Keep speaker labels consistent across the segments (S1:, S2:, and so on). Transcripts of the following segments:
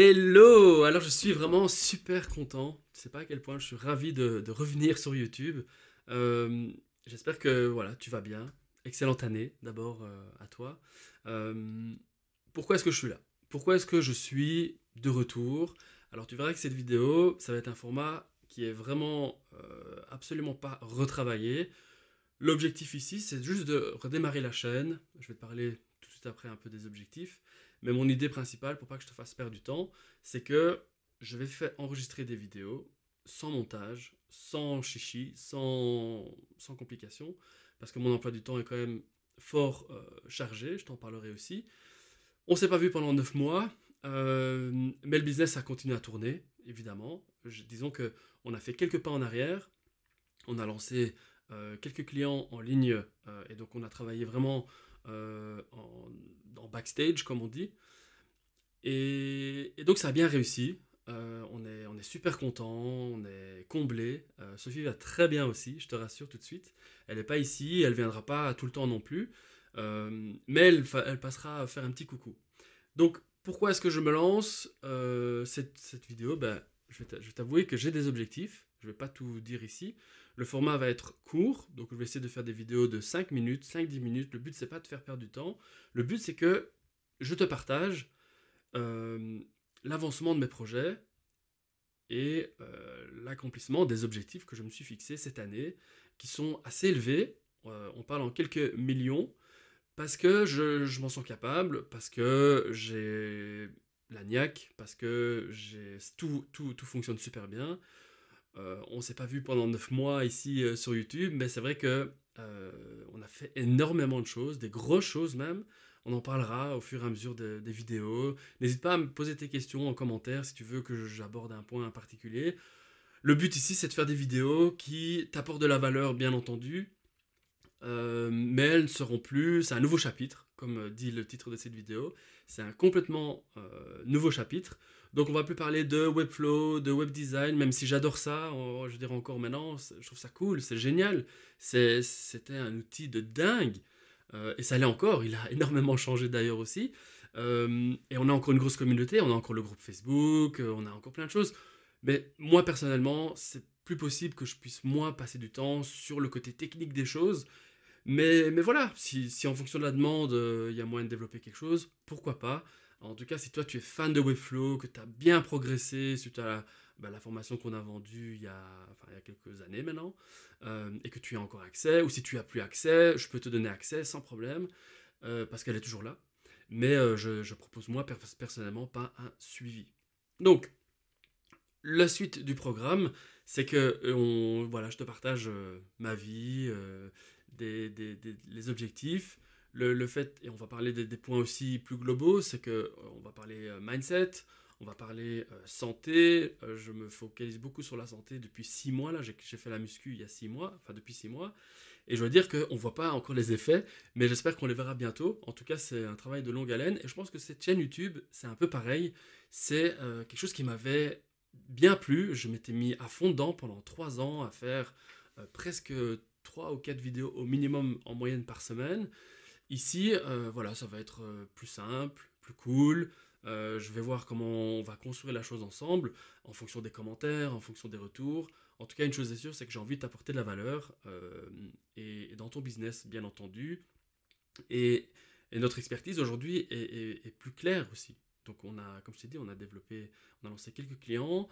S1: Hello Alors je suis vraiment super content. Je ne sais pas à quel point je suis ravi de, revenir sur YouTube. Euh, j'espère que voilà, tu vas bien. Excellente année d'abord euh, à toi. Euh, pourquoi est-ce que je suis là Pourquoi est-ce que je suis de retour Alors tu verras que cette vidéo, ça va être un format qui est vraiment absolument pas retravaillé. L'objectif ici, c'est juste de redémarrer la chaîne. Je vais te parler tout de suite après un peu des objectifs. Mais mon idée principale, pour pas que je te fasse perdre du temps, c'est que je vais faire enregistrer des vidéos sans montage, sans chichi, sans, sans complications, parce que mon emploi du temps est quand même fort euh, chargé, je t'en parlerai aussi. On s'est pas vu pendant 9 mois, euh, mais le business a continué à tourner, évidemment. disons que on a fait quelques pas en arrière, on a lancé euh, quelques clients en ligne, et donc on a travaillé vraiment euh, en, backstage, comme on dit. Et, donc ça a bien réussi. Euh, on, est, on est super content, on est comblé. Euh, Sophie va très bien aussi, je te rassure tout de suite. Elle n'est pas ici, elle viendra pas tout le temps non plus. mais elle, elle passera à faire un petit coucou. Donc pourquoi est-ce que je me lance cette, cette, vidéo ben, Je vais t'avouer que j'ai des objectifs. Je ne vais pas tout vous dire ici. Le format va être court, donc je vais essayer de faire des vidéos de 5 minutes, 5-10 minutes. Le but, c'est pas de faire perdre du temps. Le but, c'est que je te partage euh, l'avancement de mes projets et euh, l'accomplissement des objectifs que je me suis fixés cette année, qui sont assez élevés. Euh, on parle en quelques millions, parce que je, m'en sens capable, parce que j'ai la niaque, parce que tout, tout, tout fonctionne super bien euh, on ne s'est pas vu pendant 9 mois ici euh, sur YouTube, mais c'est vrai que euh, on a fait énormément de choses, des grosses choses même. On en parlera au fur et à mesure des vidéos. N'hésite pas à me poser tes questions en commentaire si tu veux que j'aborde un point en particulier. Le but ici, c'est de faire des vidéos qui t'apportent de la valeur, bien entendu, euh, mais elles ne seront plus. C'est un nouveau chapitre, comme euh, dit le titre de cette vidéo. C'est un complètement euh, nouveau chapitre. Donc on va plus parler de webflow, de web design, même si j'adore ça, je dirais encore maintenant, je trouve ça cool, c'est génial. C'était un outil de dingue. et ça l'est encore, il a énormément changé d'ailleurs aussi. et on a encore une grosse communauté, on a encore le groupe Facebook, on a encore plein de choses. Mais moi personnellement, c'est plus possible que je puisse moi passer du temps sur le côté technique des choses mais, mais voilà, si, si en fonction de la demande, euh, il y a moyen de développer quelque chose, pourquoi pas en tout cas, si toi tu es fan de Webflow, que tu as bien progressé suite à bah, la, formation qu'on a vendue il y a, enfin, il y a quelques années maintenant, euh, et que tu as encore accès, ou si tu n'as plus accès, je peux te donner accès sans problème, euh, parce qu'elle est toujours là. Mais je, je, propose moi personnellement pas un suivi. Donc, la suite du programme, c'est que on, voilà, je te partage ma vie, des, les objectifs. Le, fait, et on va parler des, points aussi plus globaux, c'est que euh, on va parler euh, mindset, on va parler euh, santé. je me focalise beaucoup sur la santé depuis six mois. Là, j'ai fait la muscu il y a six mois, enfin depuis six mois. Et je dois dire qu'on ne voit pas encore les effets, mais j'espère qu'on les verra bientôt. En tout cas, c'est un travail de longue haleine. Et je pense que cette chaîne YouTube, c'est un peu pareil. C'est quelque chose qui m'avait bien plu. Je m'étais mis à fond dedans pendant trois ans à faire presque 3 ou 4 vidéos au minimum en moyenne par semaine. Ici, euh, voilà, ça va être euh, plus simple, plus cool. Euh, je vais voir comment on va construire la chose ensemble, en fonction des commentaires, en fonction des retours. En tout cas, une chose est sûre, c'est que j'ai envie de t'apporter de la valeur, et, dans ton business, bien entendu. Et, notre expertise aujourd'hui est, plus claire aussi. Donc, on a, comme je t'ai dit, on a développé, on a lancé quelques clients,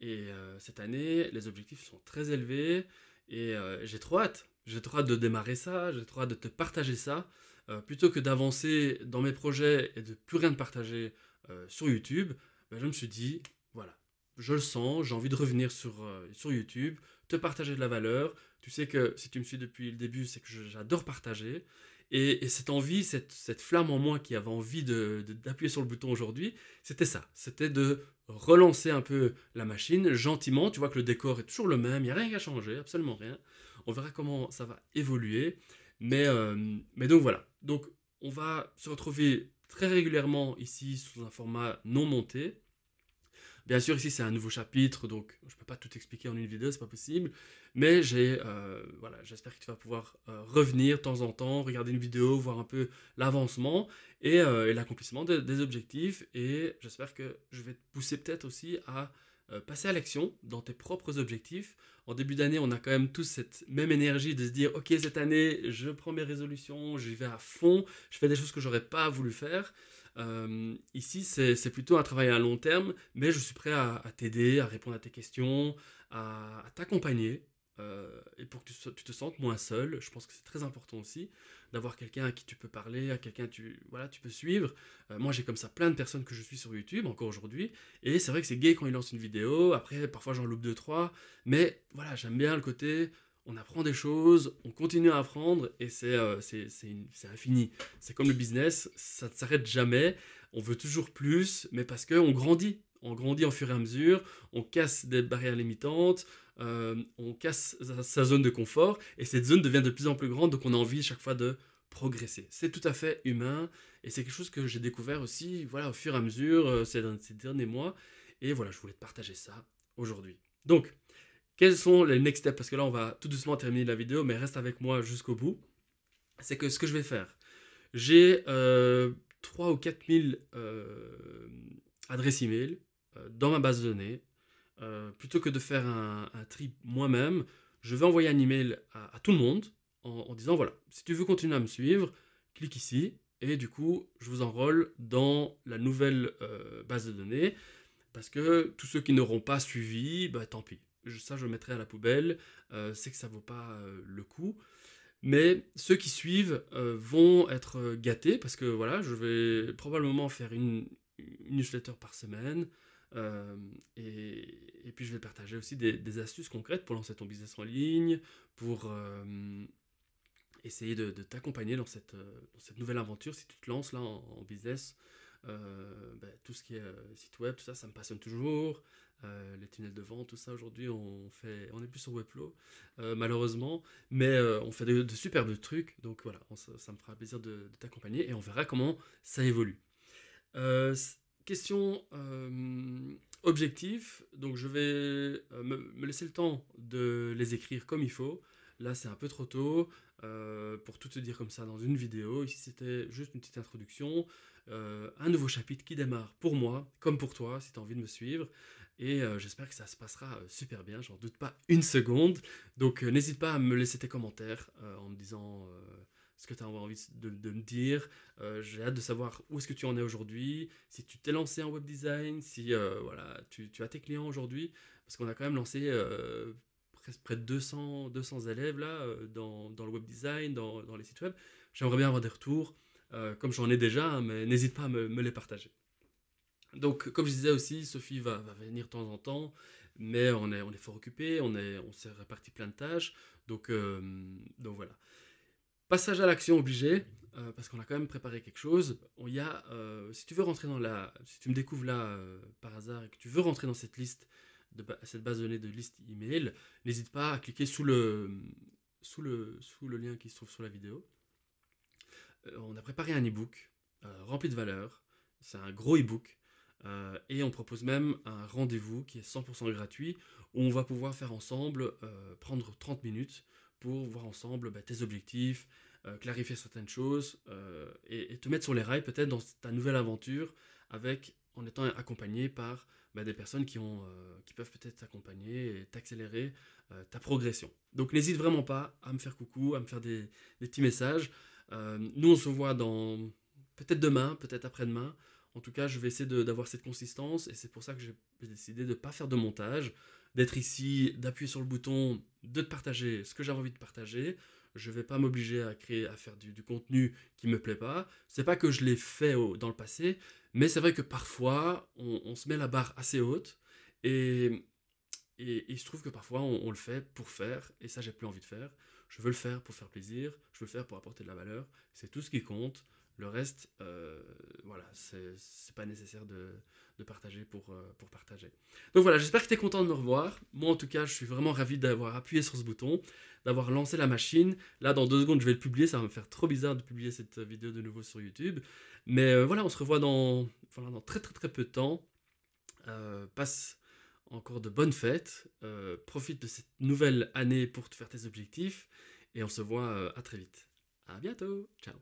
S1: et cette année, les objectifs sont très élevés, et euh, j'ai trop hâte. J'ai trop hâte de démarrer ça, j'ai trop hâte de te partager ça. Euh, plutôt que d'avancer dans mes projets et de plus rien de partager euh, sur YouTube, ben, je me suis dit, voilà, je le sens, j'ai envie de revenir sur, sur YouTube, te partager de la valeur. Tu sais que si tu me suis depuis le début, c'est que j'adore partager. Et, cette envie, cette, flamme en moi qui avait envie d'appuyer sur le bouton aujourd'hui, c'était ça. C'était de relancer un peu la machine gentiment. Tu vois que le décor est toujours le même, il n'y a rien qui a changé, absolument rien. On verra comment ça va évoluer. Mais, euh, mais donc voilà. Donc on va se retrouver très régulièrement ici sous un format non monté. Bien sûr, ici c'est un nouveau chapitre, donc je ne peux pas tout expliquer en une vidéo, ce n'est pas possible. Mais euh, j'espère que tu vas pouvoir euh, revenir de temps en temps, regarder une vidéo, voir un peu l'avancement et, euh, l'accomplissement des objectifs. Et j'espère que je vais te pousser peut-être aussi à passer à l'action dans tes propres objectifs. En début d'année, on a quand même tous cette même énergie de se dire Ok, cette année, je prends mes résolutions, j'y vais à fond, je fais des choses que je j'aurais pas voulu faire. Euh, ici, c'est plutôt un travail à long terme, mais je suis prêt à, t'aider, à répondre à tes questions, à, t'accompagner, euh, et pour que tu, te sentes moins seul. Je pense que c'est très important aussi d'avoir quelqu'un à qui tu peux parler, à quelqu'un tu voilà, tu peux suivre. Euh, moi, j'ai comme ça plein de personnes que je suis sur YouTube encore aujourd'hui, et c'est vrai que c'est gay quand ils lancent une vidéo. Après, parfois j'en loupe deux trois, mais voilà, j'aime bien le côté on apprend des choses, on continue à apprendre et c'est euh, c'est infini. C'est comme le business, ça ne s'arrête jamais, on veut toujours plus, mais parce qu'on grandit. On grandit en fur et à mesure, on casse des barrières limitantes, euh, on casse sa, zone de confort et cette zone devient de plus en plus grande, donc on a envie chaque fois de progresser. C'est tout à fait humain et c'est quelque chose que j'ai découvert aussi voilà, au fur et à mesure euh, ces, ces derniers mois. Et voilà, je voulais te partager ça aujourd'hui. Donc, quels sont les next steps Parce que là, on va tout doucement terminer la vidéo, mais reste avec moi jusqu'au bout. C'est que ce que je vais faire, j'ai euh, 3 ou 4 000 euh, adresses email euh, dans ma base de données. Euh, plutôt que de faire un, trip moi-même, je vais envoyer un email à, à tout le monde en, disant voilà, si tu veux continuer à me suivre, clique ici et du coup, je vous enrôle dans la nouvelle base de données parce que tous ceux qui n'auront pas suivi, bah, tant pis ça je mettrai à la poubelle, euh, c'est que ça vaut pas euh, le coup. Mais ceux qui suivent euh, vont être gâtés parce que voilà, je vais probablement faire une, newsletter par semaine. Et, puis je vais partager aussi des, astuces concrètes pour lancer ton business en ligne, pour essayer de, t'accompagner dans cette, nouvelle aventure si tu te lances là en, business. Ben, tout ce qui est site web, tout ça, ça me passionne toujours. Euh, les tunnels de vent, tout ça. Aujourd'hui, on fait, on est plus sur Webflow, euh, malheureusement, mais euh, on fait de, superbes trucs. Donc voilà, ça, me fera plaisir de, t'accompagner et on verra comment ça évolue. question objectif. Donc je vais me, laisser le temps de les écrire comme il faut. Là, c'est un peu trop tôt pour tout te dire comme ça dans une vidéo. Ici, c'était juste une petite introduction, un nouveau chapitre qui démarre pour moi, comme pour toi, si tu as envie de me suivre. Et euh, j'espère que ça se passera euh, super bien, j'en doute pas une seconde. Donc euh, n'hésite pas à me laisser tes commentaires en me disant ce que tu as envie de, me dire. J'ai hâte de savoir où est-ce que tu en es aujourd'hui, si tu t'es lancé en web design, si voilà, tu, as tes clients aujourd'hui, parce qu'on a quand même lancé près de 200, 200 élèves là, dans, dans, le web design, dans, dans les sites web. J'aimerais bien avoir des retours, comme j'en ai déjà, hein, mais n'hésite pas à me les partager. Donc, comme je disais aussi, Sophie va, venir de temps en temps, mais on est, on est fort occupé, on s'est on réparti plein de tâches. Donc, euh, donc voilà. Passage à l'action obligé, euh, parce qu'on a quand même préparé quelque chose. On y a, euh, si tu veux rentrer dans la, si tu me découvres là par hasard et que tu veux rentrer dans cette liste, de, cette base de données de liste email, n'hésite pas à cliquer sous le, sous le, sous le lien qui se trouve sur la vidéo. on a préparé un e-book rempli de valeur. C'est un gros e-book euh, et on propose même un rendez-vous qui est 100% gratuit, où on va pouvoir faire ensemble, euh, prendre 30 minutes pour voir ensemble bah, tes objectifs, euh, clarifier certaines choses et, te mettre sur les rails peut-être dans ta nouvelle aventure avec en étant accompagné par bah, des personnes qui, ont, qui peuvent peut-être t'accompagner et t'accélérer ta progression. Donc n'hésite vraiment pas à me faire coucou, à me faire des, des petits messages. nous on se voit dans peut-être demain, peut-être après-demain en tout cas, je vais essayer d'avoir cette consistance et c'est pour ça que j'ai décidé de ne pas faire de montage, d'être ici, d'appuyer sur le bouton, de partager ce que j'ai envie de partager. Je ne vais pas m'obliger à créer, à faire du, contenu qui ne me plaît pas. C'est pas que je l'ai fait dans le passé, mais c'est vrai que parfois, on, se met la barre assez haute et, il se trouve que parfois, on, on le fait pour faire et ça, j'ai plus envie de faire. Je veux le faire pour faire plaisir, je veux le faire pour apporter de la valeur. C'est tout ce qui compte. Le reste, euh, voilà, c'est pas nécessaire de, partager pour, euh, pour partager. Donc voilà, j'espère que tu es content de me revoir. Moi, en tout cas, je suis vraiment ravi d'avoir appuyé sur ce bouton, d'avoir lancé la machine. Là, dans deux secondes, je vais le publier. Ça va me faire trop bizarre de publier cette vidéo de nouveau sur YouTube. Mais euh, voilà, on se revoit dans, dans très très très peu de temps. Euh, passe encore de bonnes fêtes. profite de cette nouvelle année pour te faire tes objectifs. Et on se voit à très vite. À bientôt. Ciao.